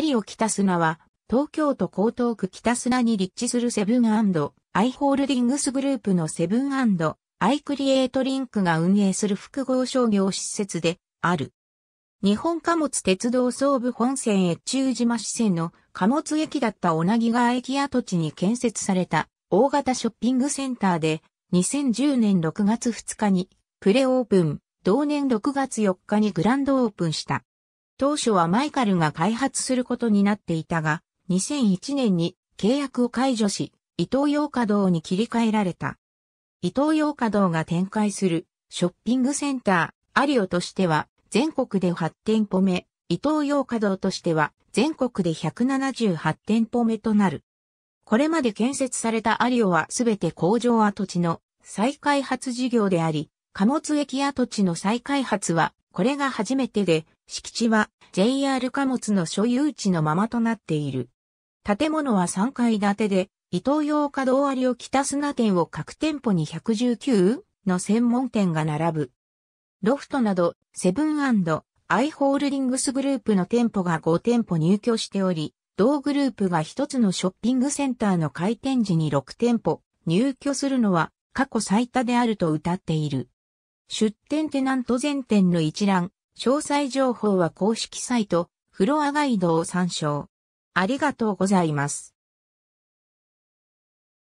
有尾北砂は、東京都江東区北砂に立地するセブンアイ・ホールディングスグループのセブンアイ・クリエイトリンクが運営する複合商業施設である。日本貨物鉄道総武本線越中島支線の貨物駅だった名木川駅跡地に建設された大型ショッピングセンターで2010年6月2日にプレオープン、同年6月4日にグランドオープンした。当初はマイカルが開発することになっていたが、2001年に契約を解除し、伊東洋華堂に切り替えられた。伊東洋華堂が展開するショッピングセンター、アリオとしては全国で8店舗目、伊東洋華堂としては全国で178店舗目となる。これまで建設されたアリオはすべて工場跡地の再開発事業であり、貨物駅跡地の再開発はこれが初めてで、敷地は JR 貨物の所有地のままとなっている。建物は3階建てで、伊東洋華堂を北砂店を各店舗に119の専門店が並ぶ。ロフトなど、セブンアイホールディングスグループの店舗が5店舗入居しており、同グループが一つのショッピングセンターの開店時に6店舗入居するのは過去最多であると謳っている。出店テナント全店の一覧、詳細情報は公式サイト、フロアガイドを参照。ありがとうございます。